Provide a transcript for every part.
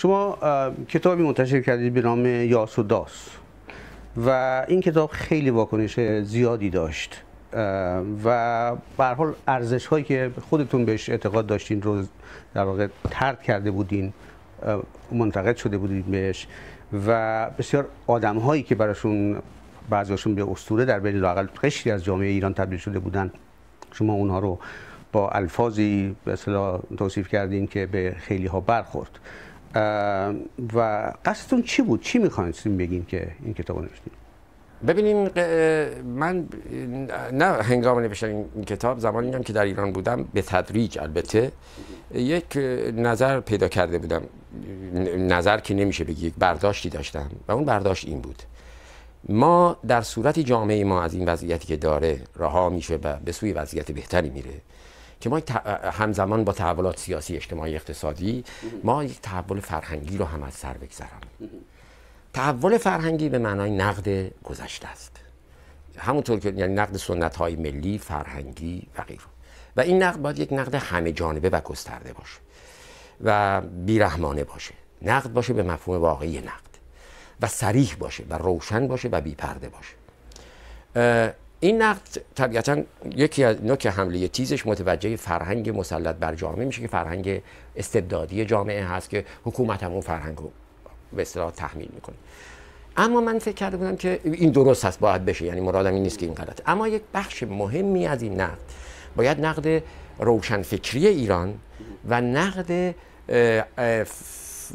شما کتابی منتشر کردید به نام یاس و داس و این کتاب خیلی واکنش زیادی داشت و به حال ارزش هایی که خودتون بهش اعتقاد داشتین رو در واقع ترد کرده بودین منتقد شده بودید بهش و بسیار آدم هایی که براشون بعضیشون به اسطوره در بین لاقل قشری از جامعه ایران تبدیل شده بودن شما اونها رو با الفاظی به توصیف کردین که به خیلی ها برخورد و قصدتون چی بود چی میخواستیم بگیم که این کتاب رو نوشتیم من نه هنگام نوشتن این کتاب زمانیم که در ایران بودم به تدریج البته یک نظر پیدا کرده بودم نظر که نمیشه بگی یک برداشتی داشتم و اون برداشت این بود ما در صورت جامعه ما از این وضعیتی که داره رها میشه و به سوی وضعیت بهتری میره که ما همزمان با تحولات سیاسی اجتماعی اقتصادی ما یک تحول فرهنگی رو هم از سر بگذرانیم تحول فرهنگی به معنای نقد گذشته است همونطور که یعنی نقد سنت های ملی فرهنگی و غیره و این نقد باید یک نقد همه جانبه و گسترده باشه و بیرحمانه باشه نقد باشه به مفهوم واقعی نقد و سریح باشه و روشن باشه و بیپرده باشه این نقد طبیعتا یکی از نوک حمله تیزش متوجه فرهنگ مسلط بر جامعه میشه که فرهنگ استبدادی جامعه هست که حکومت هم اون فرهنگ رو به اصطلاح تحمیل میکنه اما من فکر کرده بودم که این درست هست باید بشه یعنی مرادم این نیست که این غلطه اما یک بخش مهمی از این نقد باید نقد روشنفکری ایران و نقد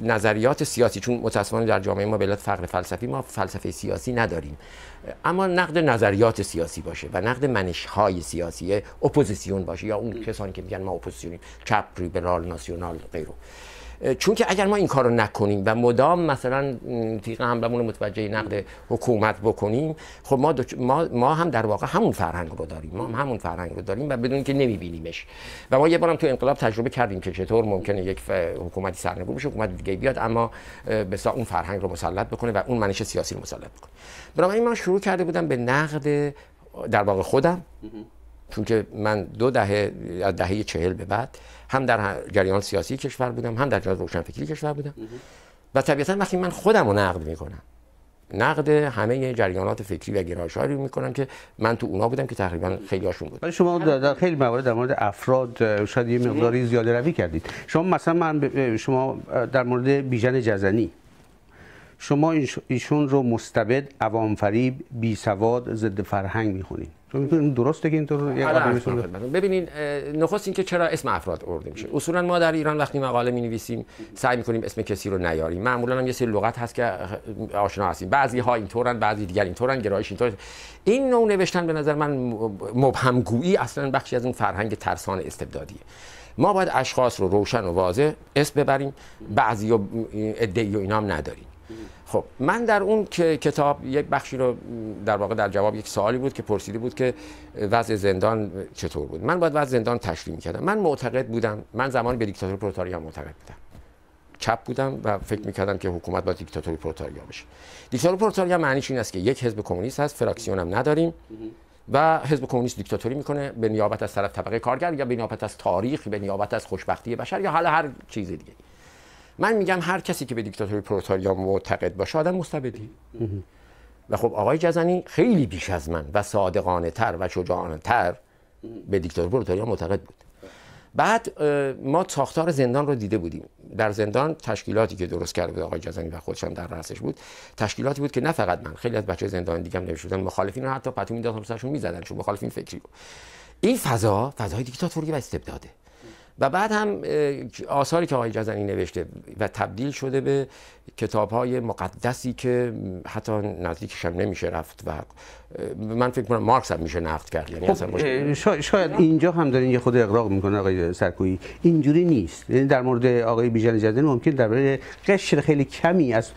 نظریات سیاسی چون متاسفانه در جامعه ما به فقر فلسفی ما فلسفه سیاسی نداریم اما نقد نظریات سیاسی باشه و نقد منشهای سیاسی اپوزیسیون باشه یا اون کسانی که میگن ما اپوزیسیونیم چپ ریبرال ناسیونال غیره چون که اگر ما این کارو نکنیم و مدام مثلا تیغ حملمون متوجه نقد حکومت بکنیم خب ما, ما, ما هم در واقع همون فرهنگ رو داریم ما همون فرهنگ رو داریم و بدون که نمیبینیمش و ما یه بارم تو انقلاب تجربه کردیم که چطور ممکنه یک حکومتی سرنگون بشه حکومت دیگه بیاد اما بسا اون فرهنگ رو مسلط بکنه و اون منش سیاسی رو مسلط بکنه این من شروع کرده بودم به نقد در واقع خودم چون که من دو دهه از دهه چهل به بعد هم در جریان سیاسی کشور بودم هم در جریان روشنفکری کشور بودم و طبیعتا وقتی من خودم رو نقد میکنم نقد همه جریانات فکری و گرایش رو میکنم که من تو اونا بودم که تقریبا خیلی هاشون بود شما در خیلی موارد در مورد افراد شاید یه مقداری زیاده روی کردید شما مثلا من شما در مورد بیژن جزنی شما ایشون رو مستبد فریب بی سواد ضد فرهنگ میخونید خب، درست اینطور یه نخست اینکه چرا اسم افراد آورده میشه اصولا ما در ایران وقتی مقاله می نویسیم سعی میکنیم اسم کسی رو نیاریم معمولا هم یه سری لغت هست که آشنا هستیم بعضی ها اینطورن بعضی دیگر اینطورن گرایش اینطور این نوع نوشتن به نظر من مبهم اصلا بخشی از اون فرهنگ ترسان استبدادیه ما باید اشخاص رو روشن و واضح اسم ببریم بعضی و ادعی و نداریم خب من در اون که کتاب یک بخشی رو در واقع در جواب یک سوالی بود که پرسیده بود که وضع زندان چطور بود من باید وضع زندان تشریح کردم من معتقد بودم من زمان به دیکتاتور پروتاریا معتقد بودم چپ بودم و فکر میکردم که حکومت با دیکتاتوری پروتاریا بشه دیکتاتوری پروتاریا معنیش این است که یک حزب کمونیست هست فراکسیون هم نداریم و حزب کمونیست دیکتاتوری میکنه به نیابت از طرف طبقه کارگر یا به نیابت از تاریخ به نیابت از خوشبختی بشر یا حالا هر چیز دیگه من میگم هر کسی که به دیکتاتوری پروتاریا معتقد باشه آدم مستبدی و خب آقای جزنی خیلی بیش از من و صادقانه تر و شجاعانه تر به دیکتاتوری پروتاریا معتقد بود بعد ما ساختار زندان رو دیده بودیم در زندان تشکیلاتی که درست کرده بود آقای جزنی و خودشم در رأسش بود تشکیلاتی بود که نه فقط من خیلی از بچه زندان دیگه هم نمی‌شدن مخالفین رو حتی پتو میدادن سرشون میزدن چون مخالفین فکری بود. این فضا فضای دیکتاتوری و استبداده و بعد هم آثاری که آقای جزنی نوشته و تبدیل شده به کتاب های مقدسی که حتی نزدیکش هم نمیشه رفت و من فکر کنم مارکس هم میشه نقد کرد یعنی خب، شاید اینجا هم دارین یه خود اقراق میکنه آقای سرکویی اینجوری نیست یعنی در مورد آقای بیژن جزنی ممکن در مورد قشر خیلی کمی از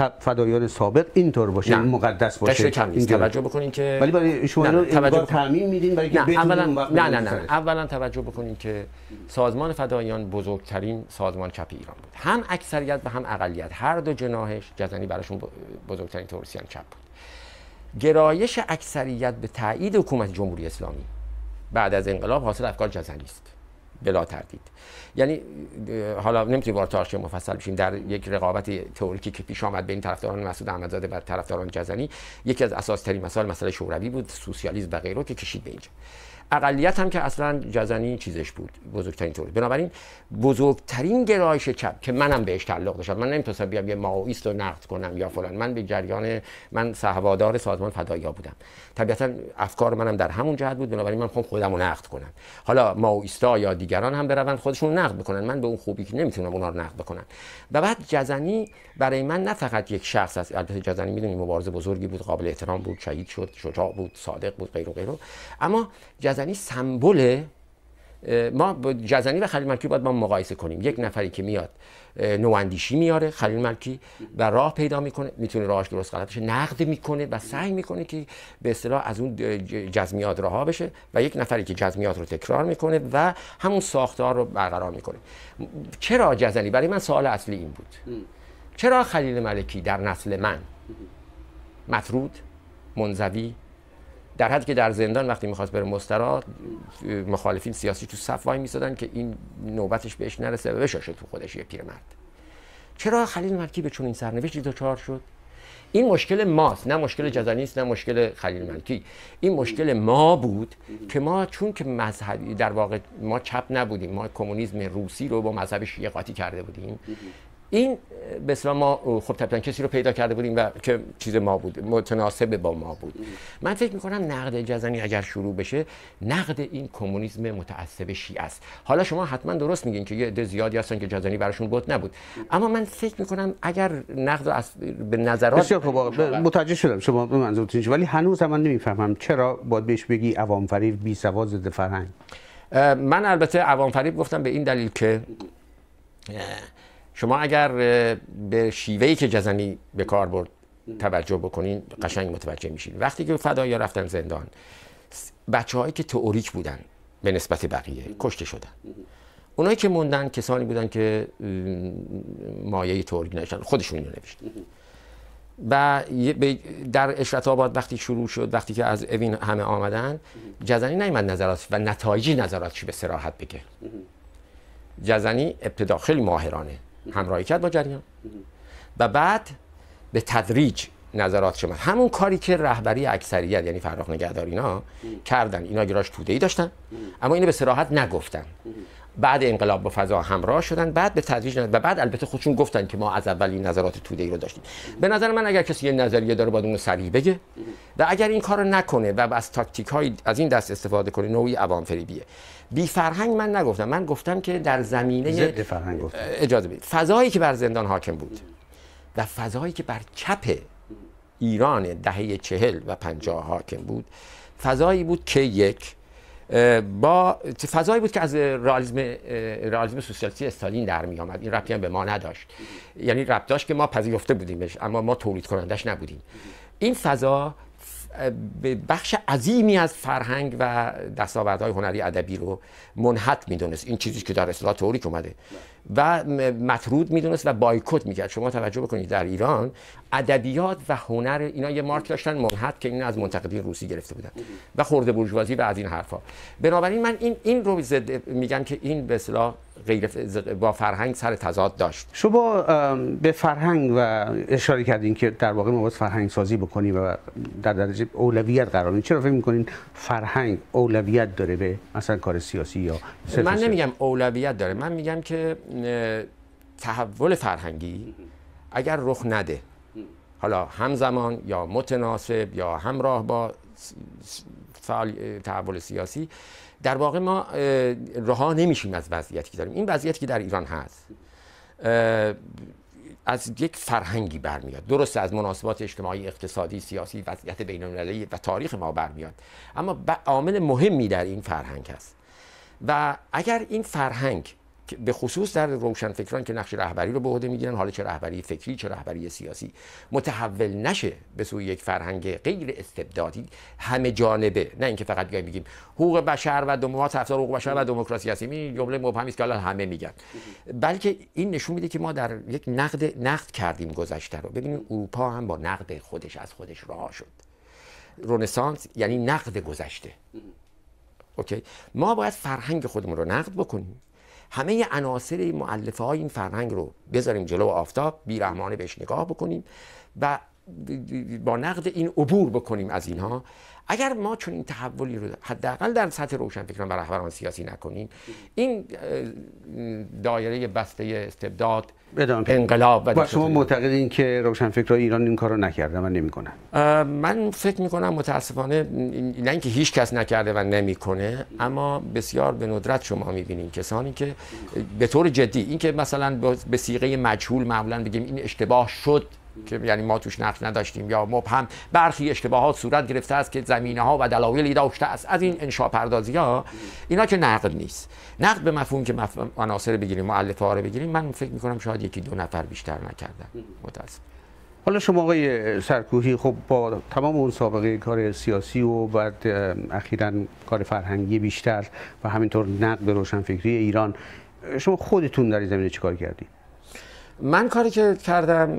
فدایان سابق اینطور باشه نه. مقدس باشه توجه بکنین که ولی برای شما اینو توجه میدین برای که نه. اولا... نه نه نه, نه. اولا توجه بکنین که سازمان فدایان بزرگترین سازمان چپ ایران بود هم اکثریت و هم اقلیت هر دو جناحش جزنی براشون بزرگترین تورسیان چپ بود گرایش اکثریت به تایید حکومت جمهوری اسلامی بعد از انقلاب حاصل افکار جزنی است بلا تردید یعنی حالا نمیتونیم وارد تاریخ مفصل بشیم در یک رقابت تئوریکی که پیش آمد بین طرفداران مسعود احمدزاده و طرفداران جزنی یکی از اساس ترین مسائل مسئله شوروی بود سوسیالیسم و غیره که کشید به اینجا اقلیت هم که اصلا جزنی چیزش بود بزرگترین طور بنابراین بزرگترین گرایش چپ که منم بهش تعلق داشتم من نمیتونستم بیام یه ماویست رو نقد کنم یا فلان من به جریان من سهوادار سازمان فدایا بودم طبیعتا افکار منم در همون جهت بود بنابراین من خودم رو نقد کنم حالا ماویستا یا دیگران هم بروند خودشون نقد بکنن من به اون خوبی که نمیتونم اونا رو نقد بکنم و بعد جزنی برای من نه فقط یک شخص است البته جزنی میدونی مبارزه بزرگی بود قابل احترام بود شهید شد شجاع بود صادق بود غیر و اما جزنی سمبل ما جزنی و خلیل ملکی باید با مقایسه کنیم یک نفری که میاد نواندیشی میاره خلیل ملکی و راه پیدا میکنه میتونه راهش درست غلط نقد میکنه و سعی میکنه که به اصطلاح از اون جزمیات رها بشه و یک نفری که جزمیات رو تکرار میکنه و همون ساختار رو برقرار میکنه چرا جزنی برای من سوال اصلی این بود چرا خلیل ملکی در نسل من مطرود منزوی در حدی که در زندان وقتی میخواست بره مسترا مخالفین سیاسی تو صف وای میسادن که این نوبتش بهش نرسه و بشاشه تو خودش یه پیرمرد چرا خلیل ملکی به چنین سرنوشتی دچار شد این مشکل ماست نه مشکل جزایی نه مشکل خلیل ملکی این مشکل ما بود که ما چون که مذهبی در واقع ما چپ نبودیم ما کمونیسم روسی رو با مذهب شیعه قاطی کرده بودیم این به ما خب طبعا کسی رو پیدا کرده بودیم و که چیز ما بود متناسب با ما بود من فکر می کنم نقد جزنی اگر شروع بشه نقد این کمونیسم متعصب شیعه است حالا شما حتما درست میگین که یه عده زیادی هستن که جزنی براشون بود نبود اما من فکر می کنم اگر نقد از به نظرات بسیار خوب متوجه شدم شما به منظورتون ولی هنوز هم من نمیفهمم چرا باید بهش بگی عوام فریب بی سواد ضد فرهنگ من البته عوام فریب گفتم به این دلیل که شما اگر به شیوهی که جزنی به کار برد توجه بکنین قشنگ متوجه میشین وقتی که فدایی رفتن زندان بچه هایی که تئوریک بودن به نسبت بقیه کشته شدن اونایی که موندن کسانی بودن که مایه تئوریک نشدن خودشون اینو نوشتن و در اشرت آباد وقتی شروع شد وقتی که از اوین همه آمدن جزنی نیمد نظرات و نتایجی نظراتش به سراحت بگه جزنی ابتدا خیلی ماهرانه همراهی کرد با جریان و بعد به تدریج نظرات شما همون کاری که رهبری اکثریت یعنی فراخ نگهدار اینا کردن اینا گراش توده‌ای داشتن اما اینو به سراحت نگفتن بعد انقلاب با فضا همراه شدن بعد به تدریج و بعد البته خودشون گفتن که ما از اول این نظرات توده ای رو داشتیم به نظر من اگر کسی یه نظریه داره باید اون سریع بگه و اگر این کارو نکنه و از تاکتیک های از این دست استفاده کنه نوعی عوام فریبیه بی فرهنگ من نگفتم من گفتم که در زمینه اجازه بید فضایی که بر زندان حاکم بود و فضایی که بر چپ ایران دهه چهل و پنجاه حاکم بود فضایی بود که یک با فضایی بود که از رئالیسم رئالیسم سوسیالیستی استالین در می آمد این ربطی به ما نداشت یعنی ربط داشت که ما پذیرفته بودیمش اما ما تولید کنندش نبودیم این فضا بخش عظیمی از فرهنگ و دستاوردهای هنری ادبی رو منحط میدونست این چیزی که در اصطلاح تئوریک اومده و مطرود میدونست و بایکوت میکرد شما توجه بکنید در ایران ادبیات و هنر اینا یه مارک داشتن منحط که این از منتقدین روسی گرفته بودن و خورده برجوازی و از این حرفا بنابراین من این این رو میگم که این به اصطلاح غیر با فرهنگ سر تضاد داشت شما به فرهنگ و اشاره کردین که در واقع ما باید فرهنگ سازی بکنیم و در درجه اولویت قرار چرا فکر می‌کنین فرهنگ اولویت داره به مثلا کار سیاسی یا من نمیگم اولویت داره من میگم که تحول فرهنگی اگر رخ نده حالا همزمان یا متناسب یا همراه با فعال تحول سیاسی در واقع ما رها نمیشیم از وضعیتی که داریم این وضعیتی که در ایران هست از یک فرهنگی برمیاد درسته از مناسبات اجتماعی اقتصادی سیاسی وضعیت بین‌المللی و تاریخ ما برمیاد اما عامل مهمی در این فرهنگ هست و اگر این فرهنگ به خصوص در روشن فکران که نقش رهبری رو به عهده میگیرن حالا چه رهبری فکری چه رهبری سیاسی متحول نشه به سوی یک فرهنگ غیر استبدادی همه جانبه نه اینکه فقط بیایم بگیم حقوق بشر و دموکراسی حقوق بشر و دموکراسی هستیم یعنی این جمله مبهمی است که الان همه میگن بلکه این نشون میده که ما در یک نقد نقد کردیم گذشته رو ببینید اروپا هم با نقد خودش از خودش راه شد رنسانس یعنی نقد گذشته اوکی ما باید فرهنگ خودمون رو نقد بکنیم همه عناصر معلفه های این فرهنگ رو بذاریم جلو آفتاب بیرحمانه بهش نگاه بکنیم و با نقد این عبور بکنیم از اینها اگر ما چون این تحولی رو حداقل در سطح روشن فکران و رهبران سیاسی نکنیم این دایره بسته استبداد انقلاب و شما معتقدین که روشن ایران این کارو نکرده و نمیکنه. من فکر میکنم متاسفانه نه اینکه هیچ کس نکرده و نمیکنه اما بسیار به ندرت شما میبینین کسانی که به طور جدی اینکه مثلا به سیغه مجهول معمولا بگیم این اشتباه شد که یعنی ما توش نقش نداشتیم یا مبهم برخی اشتباهات صورت گرفته است که زمینه ها و دلایلی داشته است از این انشا پردازی ها اینا که نقد نیست نقد به مفهوم که عناصر بگیریم مؤلفه ها رو بگیریم من فکر می کنم شاید یکی دو نفر بیشتر نکردن متاسف حالا شما آقای سرکوهی خب با تمام اون سابقه کار سیاسی و بعد اخیرا کار فرهنگی بیشتر و همینطور نقد به روشنفکری ایران شما خودتون در این زمینه چیکار کردید من کاری که کردم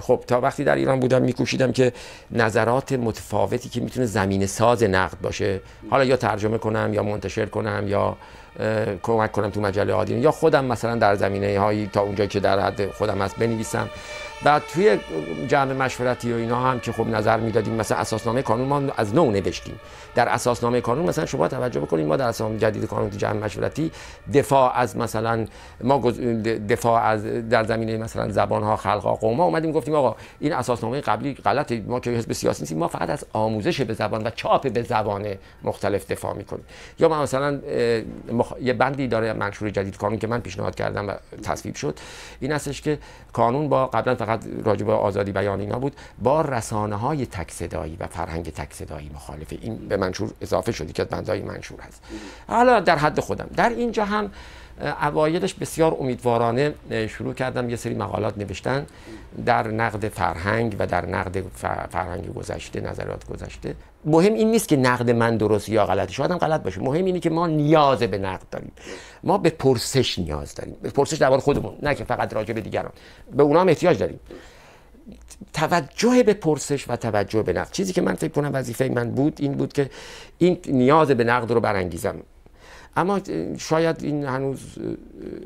خب تا وقتی در ایران بودم میکوشیدم که نظرات متفاوتی که میتونه زمین ساز نقد باشه حالا یا ترجمه کنم یا منتشر کنم یا کمک کنم تو مجله آدین یا خودم مثلا در زمینه هایی تا اونجایی که در حد خودم هست بنویسم و توی جمع مشورتی و اینا هم که خوب نظر میدادیم مثلا اساسنامه کانون ما از نو نوشتیم در اساسنامه کانون مثلا شما توجه بکنید ما در اساسنامه جدید کانون جمع مشورتی دفاع از مثلا ما دفاع از در زمینه مثلا زبان ها خلق ها قوم ها اومدیم گفتیم آقا این اساسنامه قبلی غلطه ما که حزب سیاسی نیستیم ما فقط از آموزش به زبان و چاپ به زبان مختلف دفاع میکنیم یا ما مثلا یه بندی داره منشور جدید کانون که من پیشنهاد کردم و تصویب شد این هستش که کانون با قبلا فقط فقط به آزادی بیان اینا بود با رسانه های تک صدایی و فرهنگ تک صدایی مخالف این به منشور اضافه شدی که بندای بندهای منشور هست حالا در حد خودم در اینجا هم اوایلش بسیار امیدوارانه شروع کردم یه سری مقالات نوشتن در نقد فرهنگ و در نقد فرهنگ گذشته نظرات گذشته مهم این نیست که نقد من درست یا غلطه شاید هم غلط باشه مهم اینه که ما نیاز به نقد داریم ما به پرسش نیاز داریم به پرسش درباره خودمون نه که فقط راجع به دیگران به اونا هم احتیاج داریم توجه به پرسش و توجه به نقد چیزی که من فکر کنم وظیفه من بود این بود که این نیاز به نقد رو برانگیزم اما شاید این هنوز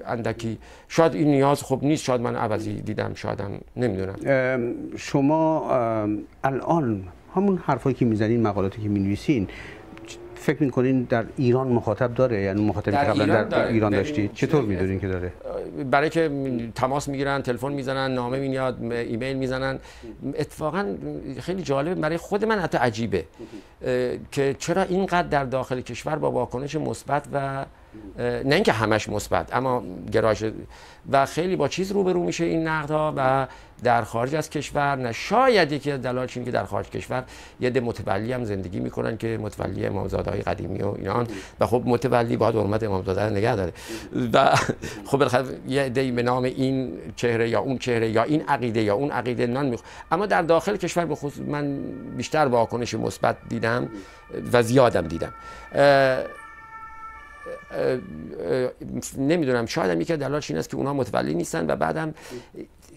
اندکی شاید این نیاز خوب نیست شاید من عوضی دیدم شاید هم نمیدونم شما الان همون حرفایی که میزنین مقالاتی که مینویسین فکر میکنین در ایران مخاطب داره یعنی مخاطبی که قبلا در ایران, داشتید چطور میدونین که داره برای که تماس میگیرن تلفن میزنن نامه میاد ایمیل میزنن اتفاقا خیلی جالبه برای خود من حتی عجیبه که چرا اینقدر در داخل کشور با واکنش مثبت و نه اینکه همش مثبت اما گرایش و خیلی با چیز روبرو میشه این نقد ها و در خارج از کشور نه شاید یکی از دلایلش که در خارج کشور یه ده متولی هم زندگی میکنن که متولی امامزاده های قدیمی و اینان و خب متولی باید حرمت امامزاده رو نگه داره و خب یه دی به نام این چهره یا اون چهره یا این عقیده یا اون عقیده نان میخ... اما در داخل کشور خصوص من بیشتر واکنش مثبت دیدم و زیادم دیدم نمیدونم شاید هم یکی دلالش این است که اونا متولی نیستن و بعدم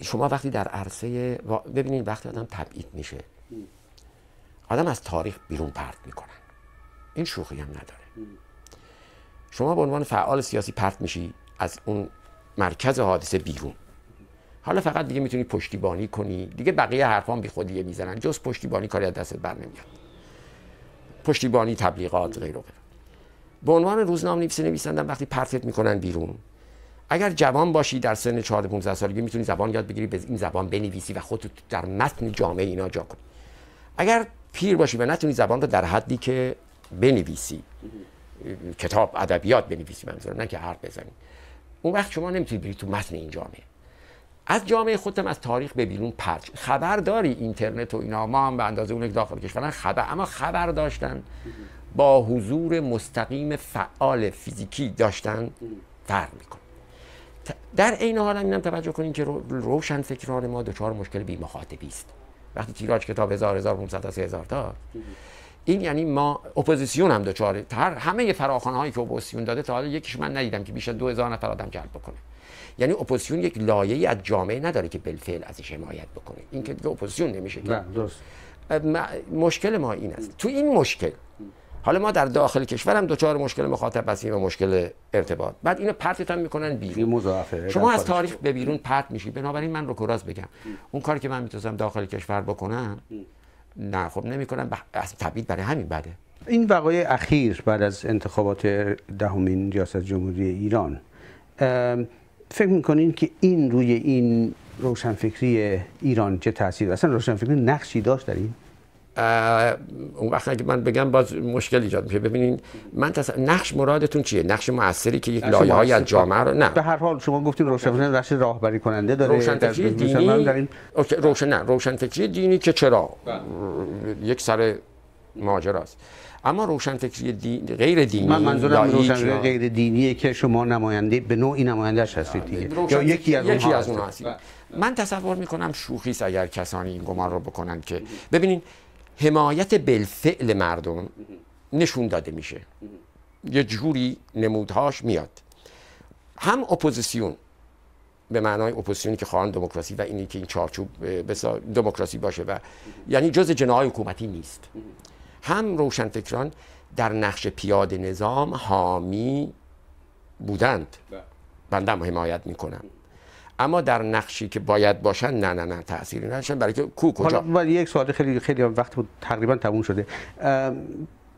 شما وقتی در عرصه ببینید وقتی آدم تبعید میشه آدم از تاریخ بیرون پرت میکنن این شوخی هم نداره شما به عنوان فعال سیاسی پرت میشی از اون مرکز حادثه بیرون حالا فقط دیگه میتونی پشتیبانی کنی دیگه بقیه حرفان بی خودیه میزنن جز پشتیبانی کاری از دست بر نمیاد پشتیبانی تبلیغات غیر به عنوان روزنامه نویس نویسندم وقتی پرتت میکنن بیرون اگر جوان باشی در سن 14 15 سالگی میتونی زبان یاد بگیری به این زبان بنویسی و خودت در متن جامعه اینا جا کنی اگر پیر باشی و نتونی زبان رو در حدی که بنویسی کتاب ادبیات بنویسی منظورم نه که حرف بزنی اون وقت شما نمیتونی بری تو متن این جامعه از جامعه خودم از تاریخ به بیرون پرچ خبر داری اینترنت و اینا ما هم به اندازه اون داخل کشورن خبر اما خبر داشتن با حضور مستقیم فعال فیزیکی داشتن فرق میکنه در این حال هم اینم توجه کنید که روشن فکران ما دچار مشکل بی مخاطبی است وقتی تیراج کتاب 1000 1500 تا 3000 تا این یعنی ما اپوزیسیون هم دچار هر همه فراخوان هایی که اپوزیسیون داده تا حالا یکیش من ندیدم که بیش از 2000 نفر آدم جلب بکنه یعنی اپوزیسیون یک لایه از جامعه نداره که بالفعل ازش حمایت بکنه این که دیگه اپوزیسیون نمیشه که مشکل ما این است تو این مشکل حالا ما در داخل کشور هم دوچار مشکل مخاطب هستیم و مشکل ارتباط بعد اینو پرتتان میکنن بیرون شما از تاریخ به بیرون پرت میشی بنابراین من رو کراس بگم اون کاری که من میتونم داخل کشور بکنم نه خب نمیکنم از برای همین بده این وقایع اخیر بعد از انتخابات دهمین ریاست جمهوری ایران فکر میکنین که این روی این روشنفکری ایران چه تاثیر اصلا روشنفکری نقشی داشت در این اون وقت اگه من بگم باز مشکل ایجاد میشه ببینین من تص... نقش مرادتون چیه نقش موثری که یک لایه های از جامعه رو نه به هر حال شما گفتید روشنفکری نقش راهبری کننده داره روشنفکری دینی در این... روشن نه دینی که چرا بله. یک سر ماجراست اما روشنفکری دین... غیر دینی من منظورم روشنفکری غیر دینیه که شما نماینده به نوعی نمایندهش هستید دیگه بله. یا یکی از یکی از اونها هستید من تصور میکنم شوخی اگر کسانی این گمان رو بکنن که ببینین حمایت بالفعل مردم نشون داده میشه یه جوری نمودهاش میاد هم اپوزیسیون به معنای اپوزیسیونی که خواهان دموکراسی و اینی که این چارچوب دموکراسی باشه و یعنی جز جناهای حکومتی نیست هم روشنفکران در نقش پیاده نظام حامی بودند بله. هم حمایت میکنم اما در نقشی که باید باشن نه نه نه تأثیری نداشتن برای که کو کجا ولی یک سوال خیلی خیلی وقت بود تقریبا تموم شده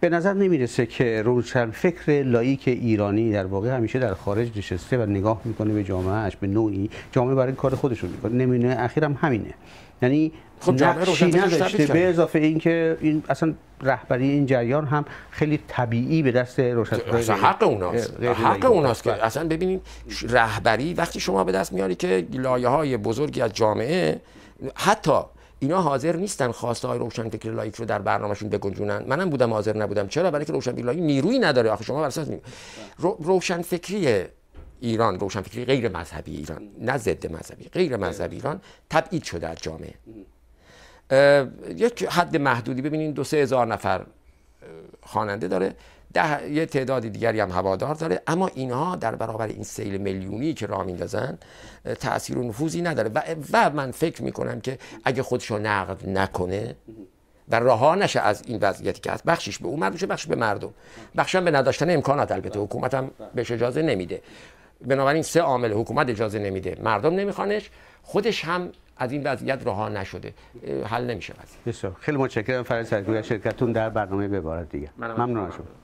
به نظر نمیرسه که روشن فکر لایک ایرانی در واقع همیشه در خارج نشسته و نگاه میکنه به اش به نوعی جامعه برای کار خودشون میکنه نمونه اخیرم همینه یعنی خب نقشی نداشته به اضافه اینکه این اصلا رهبری این جریان هم خیلی طبیعی به دست اصلا حق اوناست حق اوناست که بله. اصلا ببینید رهبری وقتی شما به دست میاری که لایه های بزرگی از جامعه حتی اینا حاضر نیستن خواسته های فکر لایک رو در برنامهشون بگنجونن منم بودم حاضر نبودم چرا برای که روشنفکر لایک نیرویی نداره آخه شما اصلا اساس روشنفکری ایران روشنفکری غیر مذهبی ایران نه ضد مذهبی غیر مذهبی ایران تبعید شده از جامعه یک حد محدودی ببینین دو سه هزار نفر خواننده داره ده یه تعداد دیگری هم هوادار داره اما اینها در برابر این سیل میلیونی که راه میندازن تاثیر و نفوذی نداره و, من فکر میکنم که اگه خودشو نقد نکنه و رها نشه از این وضعیتی که هست بخشش به اون مردم بخش به مردم بخشم به نداشتن امکانات البته بله. حکومت هم بله. بهش اجازه نمیده بنابراین سه عامل حکومت اجازه نمیده مردم نمیخوانش خودش هم از این وضعیت رها نشده حل نمیشه بسیار خیلی متشکرم فرید سرگوی شرکتتون در برنامه ببارد دیگه ممنون شما